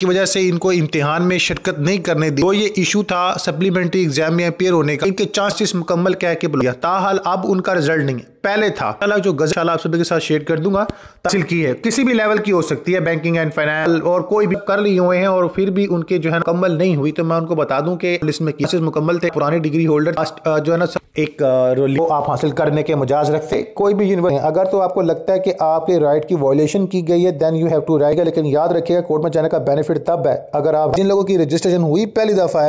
की वजह से इनको इम्तिहान में शिरकत नहीं करने दी तो ये इशू था सप्लीमेंट्री एग्जाम में अपेयर होने का इनके चांसेस मुकम्मल कह के बोलिया ताहाल अब उनका रिजल्ट नहीं है पहले था अलग जो गजशाला आप सभी के साथ शेयर कर दूंगा तहसील की है किसी भी लेवल की हो सकती है बैंकिंग एंड फाइनेंस और कोई भी कर लिए हुए हैं और फिर भी उनके जो है मुकम्मल नहीं हुई तो मैं उनको बता दूं कि इसमें केसेस मुकम्मल थे पुराने डिग्री होल्डर जो है ना एक रोली आप हासिल करने के मजाज रखते कोई भी यूनिवर्सिटी अगर तो आपको लगता है कि आपके राइट की वॉयलेशन की गई है then you have to write लेकिन याद रखिएगा कोर्ट में जाने का बेनिफिट तब है अगर आप जिन लोगों की रजिस्ट्रेशन हुई पहली दफा है